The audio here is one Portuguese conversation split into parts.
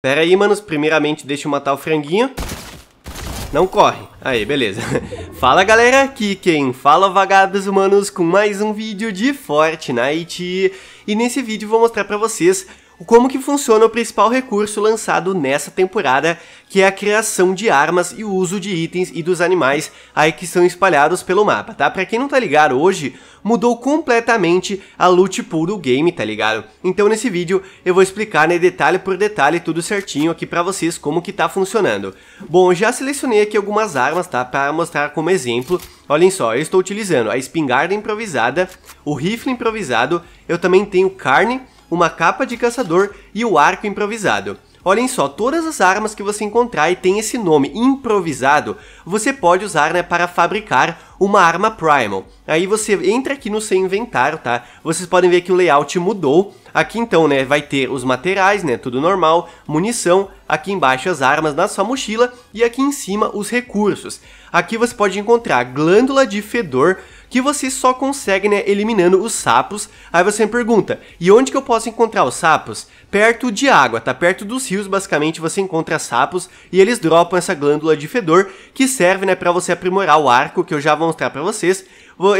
Pera aí, manos. Primeiramente, deixa eu matar o franguinho. Não corre. Aí, beleza. fala, galera. Aqui quem fala, vagabundos humanos, com mais um vídeo de Fortnite. E nesse vídeo vou mostrar pra vocês como que funciona o principal recurso lançado nessa temporada, que é a criação de armas e o uso de itens e dos animais aí que são espalhados pelo mapa, tá? Pra quem não tá ligado hoje, mudou completamente a loot pool do game, tá ligado? Então nesse vídeo eu vou explicar né, detalhe por detalhe tudo certinho aqui pra vocês como que tá funcionando. Bom, já selecionei aqui algumas armas, tá? Pra mostrar como exemplo. Olhem só, eu estou utilizando a espingarda improvisada, o rifle improvisado, eu também tenho carne, uma capa de caçador e o arco improvisado. Olhem só, todas as armas que você encontrar e tem esse nome improvisado, você pode usar né, para fabricar uma arma Primal. Aí você entra aqui no seu inventário, tá? Vocês podem ver que o layout mudou. Aqui então, né, vai ter os materiais, né, tudo normal, munição, aqui embaixo as armas na sua mochila e aqui em cima os recursos. Aqui você pode encontrar glândula de fedor, que você só consegue né, eliminando os sapos. Aí você me pergunta, e onde que eu posso encontrar os sapos? Perto de água, tá? Perto dos rios, basicamente, você encontra sapos e eles dropam essa glândula de fedor que serve né, para você aprimorar o arco, que eu já vou mostrar para vocês.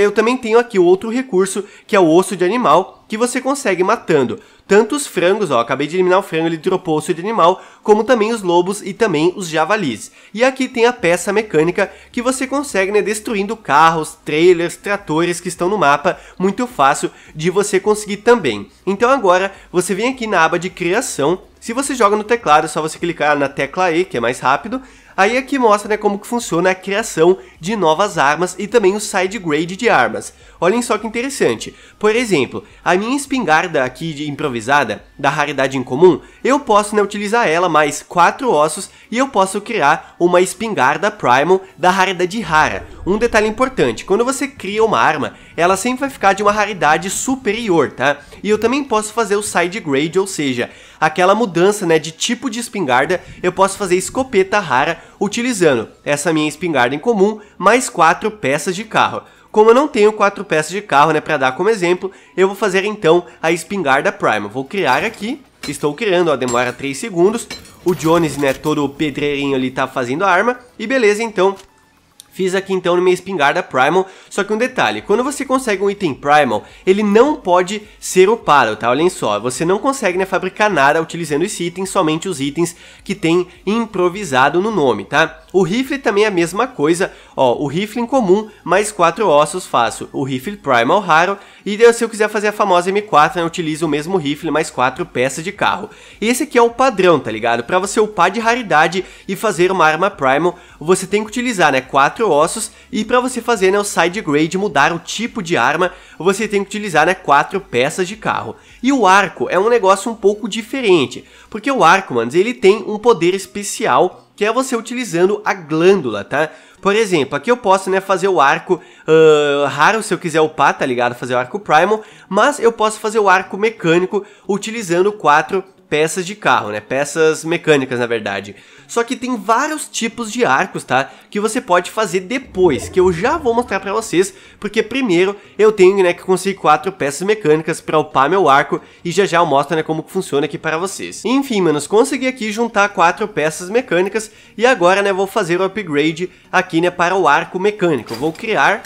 Eu também tenho aqui outro recurso, que é o osso de animal, que você consegue matando tanto os frangos, ó, acabei de eliminar o frango, ele dropou o seu de animal, como também os lobos e também os javalis. E aqui tem a peça mecânica que você consegue, né, destruindo carros, trailers, tratores que estão no mapa, muito fácil de você conseguir também. Então agora, você vem aqui na aba de criação, se você joga no teclado, é só você clicar na tecla E, que é mais rápido, Aí aqui é mostra né, como que funciona a criação de novas armas e também o side grade de armas. Olhem só que interessante. Por exemplo, a minha espingarda aqui de improvisada, da raridade incomum, eu posso né, utilizar ela mais 4 ossos e eu posso criar uma espingarda primal da raridade rara. Um detalhe importante, quando você cria uma arma, ela sempre vai ficar de uma raridade superior, tá? E eu também posso fazer o side grade, ou seja, aquela mudança né, de tipo de espingarda, eu posso fazer escopeta rara utilizando essa minha espingarda em comum mais quatro peças de carro. Como eu não tenho quatro peças de carro, né, para dar como exemplo, eu vou fazer então a espingarda Prime. Vou criar aqui, estou criando, ó, demora 3 segundos. O Jones, né, todo pedreirinho ali tá fazendo a arma. E beleza, então, Fiz aqui então na minha espingarda Primal, só que um detalhe, quando você consegue um item Primal, ele não pode ser upado, tá? Olhem só, você não consegue né, fabricar nada utilizando esse item, somente os itens que tem improvisado no nome, tá? O rifle também é a mesma coisa, ó, o rifle em comum, mais 4 ossos faço o rifle Primal raro, e se eu quiser fazer a famosa M4, né, eu utilizo o mesmo rifle, mais 4 peças de carro. Esse aqui é o padrão, tá ligado? Pra você upar de raridade e fazer uma arma Primal, você tem que utilizar, né, 4 ossos, e para você fazer né, o side grade, mudar o tipo de arma, você tem que utilizar né, quatro peças de carro. E o arco é um negócio um pouco diferente, porque o arco, mano, ele tem um poder especial que é você utilizando a glândula, tá? Por exemplo, aqui eu posso, né, fazer o arco uh, raro se eu quiser upar, tá ligado? Fazer o arco primal, mas eu posso fazer o arco mecânico utilizando quatro peças de carro, né? Peças mecânicas, na verdade. Só que tem vários tipos de arcos, tá? Que você pode fazer depois, que eu já vou mostrar pra vocês, porque primeiro eu tenho, né, que conseguir quatro peças mecânicas pra upar meu arco, e já já eu mostro, né, como funciona aqui para vocês. Enfim, manos, consegui aqui juntar quatro peças mecânicas, e agora, né, vou fazer o upgrade aqui, né, para o arco mecânico. Vou criar,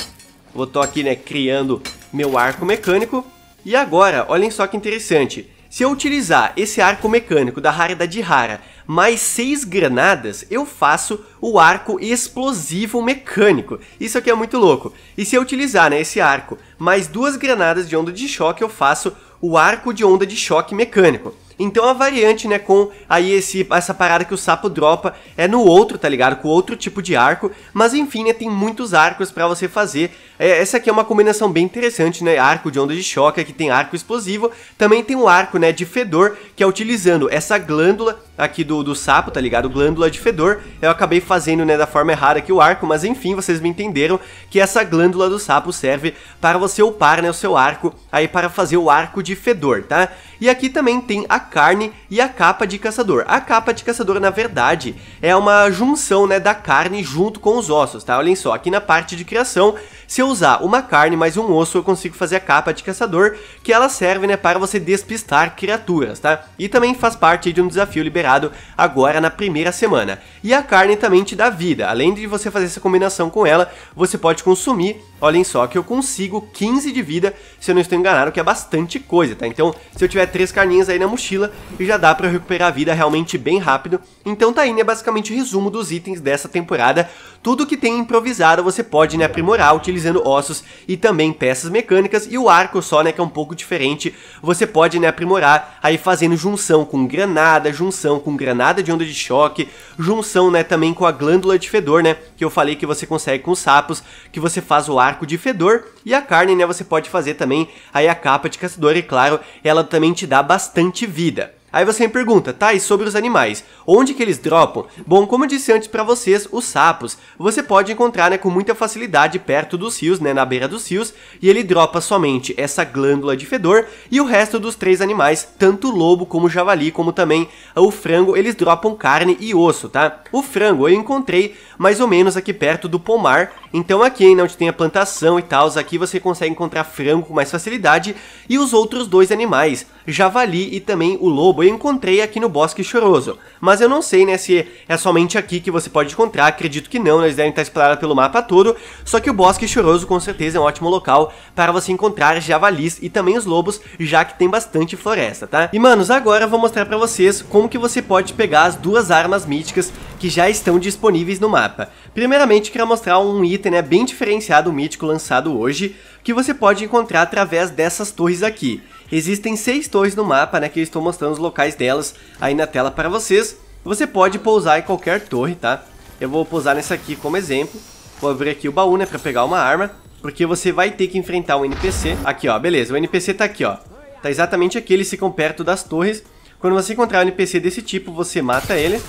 vou tô aqui, né, criando meu arco mecânico, e agora, olhem só que interessante, se eu utilizar esse arco mecânico da da rara mais 6 granadas, eu faço o arco explosivo mecânico. Isso aqui é muito louco. E se eu utilizar né, esse arco mais duas granadas de onda de choque, eu faço o arco de onda de choque mecânico. Então a variante, né, com aí esse, essa parada que o sapo dropa é no outro, tá ligado? Com outro tipo de arco, mas enfim, né, tem muitos arcos para você fazer. É, essa aqui é uma combinação bem interessante, né, arco de onda de choque, que tem arco explosivo, também tem um arco, né, de fedor, que é utilizando essa glândula aqui do, do sapo, tá ligado? Glândula de fedor, eu acabei fazendo, né, da forma errada aqui o arco, mas enfim, vocês me entenderam que essa glândula do sapo serve para você upar, né, o seu arco aí para fazer o arco de fedor, tá? E aqui também tem a carne e a capa de caçador. A capa de caçador, na verdade, é uma junção né, da carne junto com os ossos, tá? Olhem só, aqui na parte de criação se eu usar uma carne mais um osso, eu consigo fazer a capa de caçador, que ela serve né, para você despistar criaturas, tá? E também faz parte de um desafio liberado agora na primeira semana. E a carne também te dá vida, além de você fazer essa combinação com ela, você pode consumir, olhem só, que eu consigo 15 de vida, se eu não estou enganado, que é bastante coisa, tá? Então, se eu tiver três carninhas aí na mochila, já dá para recuperar a vida realmente bem rápido. Então tá aí, né, basicamente o resumo dos itens dessa temporada. Tudo que tem improvisado você pode, né, aprimorar, utilizar utilizando ossos e também peças mecânicas, e o arco só, né, que é um pouco diferente, você pode, né, aprimorar aí fazendo junção com granada, junção com granada de onda de choque, junção, né, também com a glândula de fedor, né, que eu falei que você consegue com sapos, que você faz o arco de fedor, e a carne, né, você pode fazer também aí a capa de caçador, e claro, ela também te dá bastante vida. Aí você me pergunta, tá, e sobre os animais, onde que eles dropam? Bom, como eu disse antes para vocês, os sapos, você pode encontrar né, com muita facilidade perto dos rios, né, na beira dos rios, e ele dropa somente essa glândula de fedor e o resto dos três animais, tanto o lobo como o javali, como também o frango, eles dropam carne e osso, tá? O frango eu encontrei mais ou menos aqui perto do pomar, então aqui ainda né, onde tem a plantação e tal, aqui você consegue encontrar frango com mais facilidade e os outros dois animais javali e também o lobo eu encontrei aqui no Bosque Choroso. Mas eu não sei né, se é somente aqui que você pode encontrar, acredito que não, eles devem estar explorados pelo mapa todo. Só que o Bosque Choroso com certeza é um ótimo local para você encontrar javalis e também os lobos, já que tem bastante floresta, tá? E manos, agora eu vou mostrar para vocês como que você pode pegar as duas armas míticas que já estão disponíveis no mapa. Primeiramente, queria mostrar um item né, bem diferenciado, mítico lançado hoje, que você pode encontrar através dessas torres aqui. Existem seis torres no mapa, né, que eu estou mostrando os locais delas aí na tela para vocês. Você pode pousar em qualquer torre, tá? Eu vou pousar nessa aqui como exemplo. Vou abrir aqui o baú, né, para pegar uma arma, porque você vai ter que enfrentar um NPC. Aqui, ó, beleza, o NPC tá aqui, ó. Tá exatamente aqui, eles ficam perto das torres. Quando você encontrar um NPC desse tipo, você mata ele.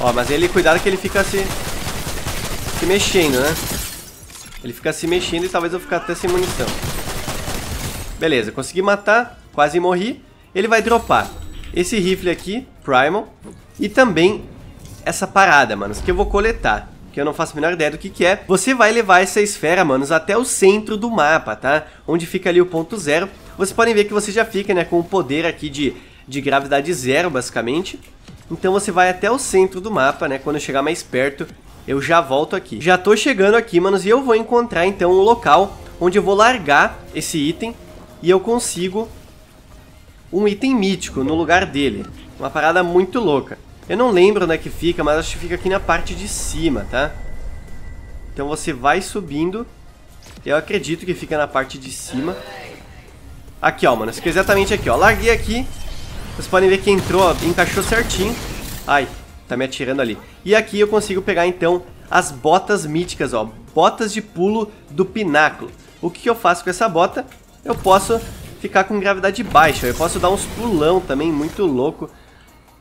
Ó, mas ele, cuidado que ele fica se, se mexendo, né? Ele fica se mexendo e talvez eu ficar até sem munição. Beleza, consegui matar, quase morri. Ele vai dropar esse rifle aqui, Primal, e também essa parada, manos, que eu vou coletar. Que eu não faço a menor ideia do que, que é. Você vai levar essa esfera, manos, até o centro do mapa, tá? Onde fica ali o ponto zero. Vocês podem ver que você já fica, né, com o poder aqui de, de gravidade zero, basicamente. Então você vai até o centro do mapa, né? Quando chegar mais perto, eu já volto aqui. Já tô chegando aqui, manos, e eu vou encontrar então um local onde eu vou largar esse item e eu consigo um item mítico no lugar dele. Uma parada muito louca. Eu não lembro onde é que fica, mas acho que fica aqui na parte de cima, tá? Então você vai subindo. Eu acredito que fica na parte de cima. Aqui, ó, mano. Fica exatamente aqui, ó. Larguei aqui. Vocês podem ver que entrou, ó, encaixou certinho. Ai, tá me atirando ali. E aqui eu consigo pegar então as botas míticas, ó, botas de pulo do pináculo. O que, que eu faço com essa bota? Eu posso ficar com gravidade baixa, eu posso dar uns pulão também muito louco.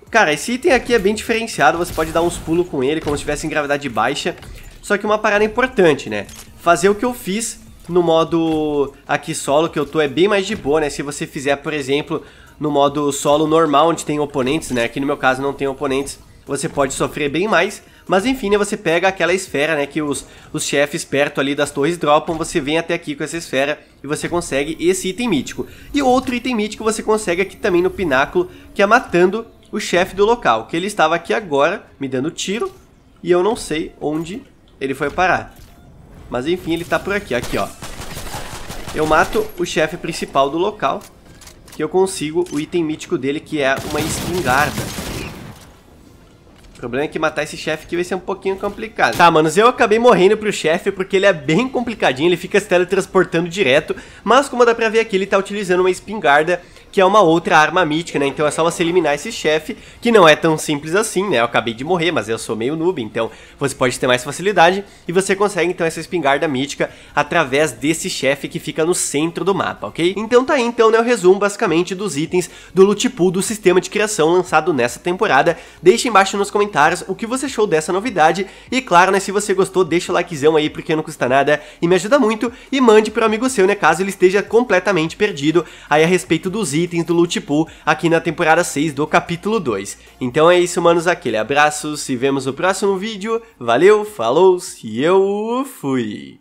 Cara, esse item aqui é bem diferenciado, você pode dar uns pulos com ele como se estivesse em gravidade baixa. Só que uma parada importante, né? Fazer o que eu fiz no modo aqui solo que eu tô é bem mais de boa, né? Se você fizer, por exemplo, no modo solo normal, onde tem oponentes, né? Aqui no meu caso não tem oponentes você pode sofrer bem mais. Mas enfim, né, você pega aquela esfera, né, que os, os chefes perto ali das torres dropam, você vem até aqui com essa esfera e você consegue esse item mítico. E outro item mítico você consegue aqui também no pináculo, que é matando o chefe do local, que ele estava aqui agora me dando tiro e eu não sei onde ele foi parar. Mas enfim, ele está por aqui, aqui ó. Eu mato o chefe principal do local, que eu consigo o item mítico dele, que é uma espingarda. O problema é que matar esse chefe aqui vai ser um pouquinho complicado. Tá, manos, eu acabei morrendo pro chefe porque ele é bem complicadinho, ele fica se teletransportando direto, mas como dá pra ver aqui, ele tá utilizando uma espingarda que é uma outra arma mítica, né? Então é só você eliminar esse chefe, que não é tão simples assim, né? Eu acabei de morrer, mas eu sou meio noob, então você pode ter mais facilidade. E você consegue então essa espingarda mítica através desse chefe que fica no centro do mapa, ok? Então tá aí então, né? O resumo basicamente dos itens do loot pool do sistema de criação lançado nessa temporada. Deixa embaixo nos comentários o que você achou dessa novidade. E claro, né? Se você gostou, deixa o likezão aí, porque não custa nada e me ajuda muito. E mande para amigo seu, né? Caso ele esteja completamente perdido aí a respeito dos itens itens do Loot Pool aqui na temporada 6 do capítulo 2. Então é isso, manos, aquele abraço, se vemos no próximo vídeo, valeu, falou, e eu fui!